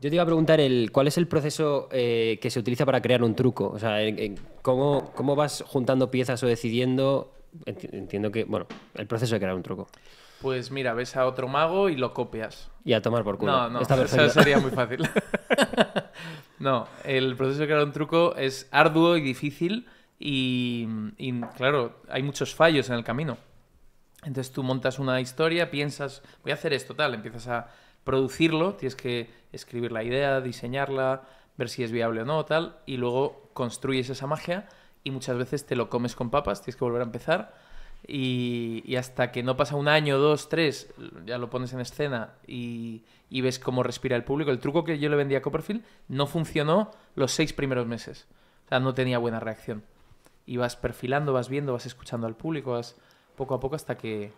Yo te iba a preguntar el, cuál es el proceso eh, que se utiliza para crear un truco. O sea, ¿cómo, ¿cómo, vas juntando piezas o decidiendo? Entiendo que, bueno, el proceso de crear un truco. Pues mira, ves a otro mago y lo copias. Y a tomar por culo. No, no, eso sería muy fácil. no, el proceso de crear un truco es arduo y difícil y claro, hay muchos fallos en el camino. Entonces tú montas una historia, piensas, voy a hacer esto, tal, empiezas a producirlo, tienes que escribir la idea, diseñarla, ver si es viable o no, tal, y luego construyes esa magia y muchas veces te lo comes con papas, tienes que volver a empezar. Y, hasta que no pasa un año, dos, tres, ya lo pones en escena y, y, ves cómo respira el público. El truco que yo le vendía a Copperfield no funcionó los seis primeros meses. O sea, no tenía buena reacción. Y vas perfilando, vas viendo, vas escuchando al público, vas poco a poco hasta que,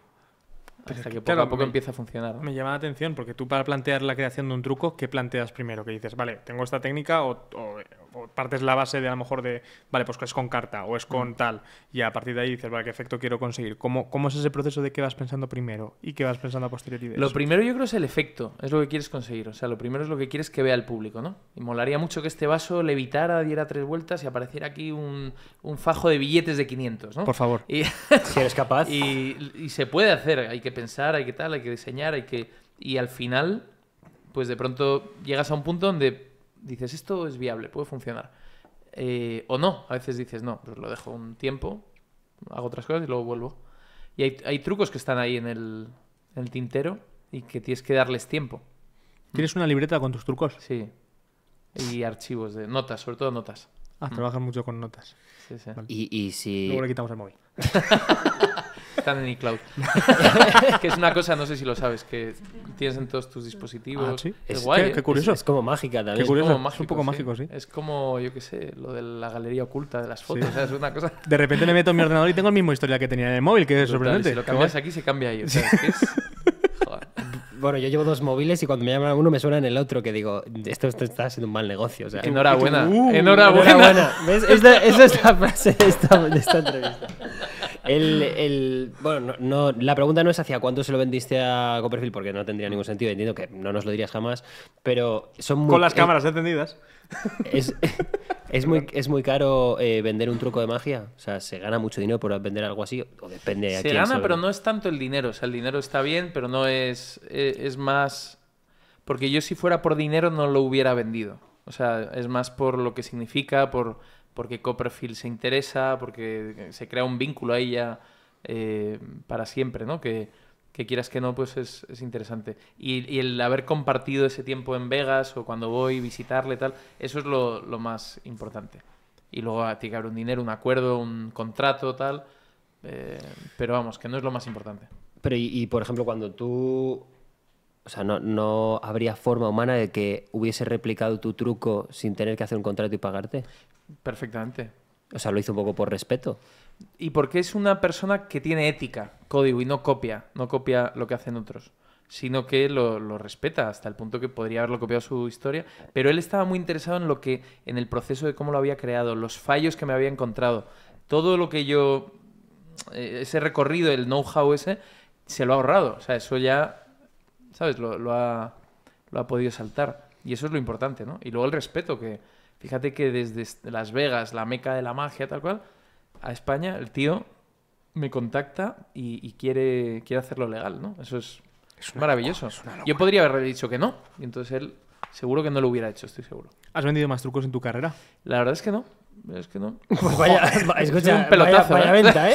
que poco a poco empieza a funcionar. Me llama la atención porque tú para plantear la creación de un truco, ¿qué planteas primero? Que dices, vale, tengo esta técnica o partes la base de a lo mejor de, vale, pues es con carta o es con mm. tal, y a partir de ahí dices, vale, ¿qué efecto quiero conseguir? ¿Cómo, ¿Cómo es ese proceso de qué vas pensando primero y qué vas pensando a posteriori Lo primero yo creo es el efecto, es lo que quieres conseguir, o sea, lo primero es lo que quieres que vea el público, ¿no? Y molaría mucho que este vaso levitara, diera tres vueltas y apareciera aquí un, fajo de billetes de 500, ¿no? Por favor, y... si eres capaz. Y, y se puede hacer, hay que pensar, hay que tal, hay que diseñar, hay que... Y al final, pues de pronto llegas a un punto donde dices, esto es viable, puede funcionar. Eh, o no, a veces dices, no, pues lo dejo un tiempo, hago otras cosas y luego vuelvo. Y hay, trucos que están ahí en el, tintero y que tienes que darles tiempo. ¿Tienes una libreta con tus trucos? Sí. Y archivos de notas, sobre todo notas. Ah, trabajas mucho con notas. Y, si... Luego le quitamos el móvil. Están en iCloud. que es una cosa, no sé si lo sabes, que tienes en todos tus dispositivos. Ah, es, ¿eh? curioso. Es, como mágica también. Es, un poco mágico, sí. Es como, yo qué sé, lo de la galería oculta de las fotos. es una cosa... De repente me meto en mi ordenador y tengo la misma historia que tenía en el móvil, que es sorprendente. Si lo cambias aquí, se cambia ahí. Bueno, yo llevo dos móviles y cuando me llaman uno me suena en el otro que digo, esto, está siendo un mal negocio. Uh. enhorabuena, enhorabuena. enhorabuena. es la frase de esta entrevista. El, bueno, la pregunta no es hacia cuánto se lo vendiste a Copperfield, porque no tendría ningún sentido. Entiendo que no nos lo dirías jamás, pero son Con las eh, cámaras encendidas. Es, muy, es muy caro eh, vender un truco de magia. O sea, se gana mucho dinero por vender algo así, o depende Se gana, pero no es tanto el dinero. O sea, el dinero está bien, pero no Es, eh, es más. Porque yo, si fuera por dinero, no lo hubiera vendido. O sea, es más por lo que significa, por porque Copperfield se interesa, porque se crea un vínculo a ella eh, para siempre, ¿no? Que, quieras que no, pues es, interesante. Y, el haber compartido ese tiempo en Vegas o cuando voy, a visitarle, tal, eso es lo, más importante. Y luego ah, tiene que haber un dinero, un acuerdo, un contrato, tal. Eh, pero vamos, que no es lo más importante. Pero y por ejemplo, cuando tú o sea, no, habría forma humana de que hubiese replicado tu truco sin tener que hacer un contrato y pagarte. Perfectamente. O sea, lo hizo un poco por respeto. Y porque es una persona que tiene ética, código, y no copia, no copia lo que hacen otros, sino que lo, lo respeta hasta el punto que podría haberlo copiado su historia. Pero él estaba muy interesado en lo que, en el proceso de cómo lo había creado, los fallos que me había encontrado, todo lo que yo, eh, ese recorrido, el know-how ese, se lo ha ahorrado. O sea, eso ya ¿sabes? Lo, ha, lo ha podido saltar. Y eso es lo importante, ¿no? Y luego el respeto, que fíjate que desde Las Vegas, la meca de la magia, tal cual, a España el tío me contacta y, quiere, quiere hacerlo legal, ¿no? Eso es, maravilloso. Yo podría haberle dicho que no, y entonces él seguro que no lo hubiera hecho, estoy seguro. ¿Has vendido más trucos en tu carrera? La verdad es que no. Es que no. vaya, escucha, un pelotazo, vaya, ¿eh? venta, ¿eh?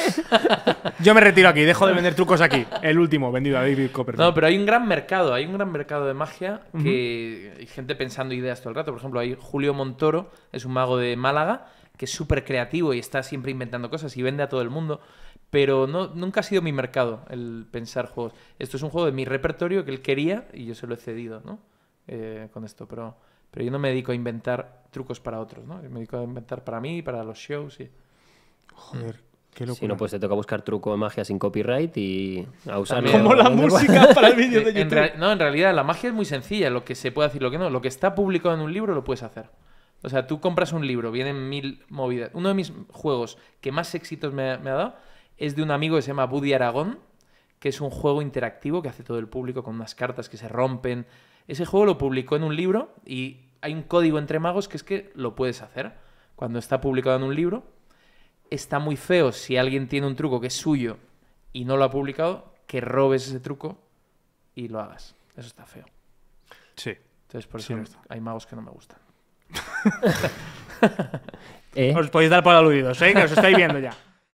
Yo me retiro aquí, dejo de vender trucos aquí. El último, vendido a David Copperfield. No, pero hay un gran mercado, hay un gran mercado de magia que hay gente pensando ideas todo el rato. Por ejemplo, hay Julio Montoro, es un mago de Málaga, que es súper creativo y está siempre inventando cosas y vende a todo el mundo. Pero no, nunca ha sido mi mercado el pensar juegos. Esto es un juego de mi repertorio que él quería y yo se lo he cedido, ¿no? Eh, con esto, pero, pero yo no me dedico a inventar trucos para otros, ¿no? me dedico a inventar para mí, para los shows y... Joder. Mm. Qué locura. Si no, pues te toca buscar truco de magia sin copyright y a Como la música para el vídeo de YouTube. no, en realidad la magia es muy sencilla, lo que se puede decir, lo que no. Lo que está publicado en un libro lo puedes hacer. O sea, tú compras un libro, vienen mil movidas. Uno de mis juegos que más éxitos me, me ha dado es de un amigo que se llama Buddy Aragón, que es un juego interactivo que hace todo el público con unas cartas que se rompen. Ese juego lo publicó en un libro y hay un código entre magos que es que lo puedes hacer. Cuando está publicado en un libro, está muy feo si alguien tiene un truco que es suyo y no lo ha publicado, que robes ese truco y lo hagas. Eso está feo. Sí. Entonces, por eso hay magos que no me gustan. ¿Eh? Os podéis dar por aludidos, ¿eh? que os estáis viendo ya.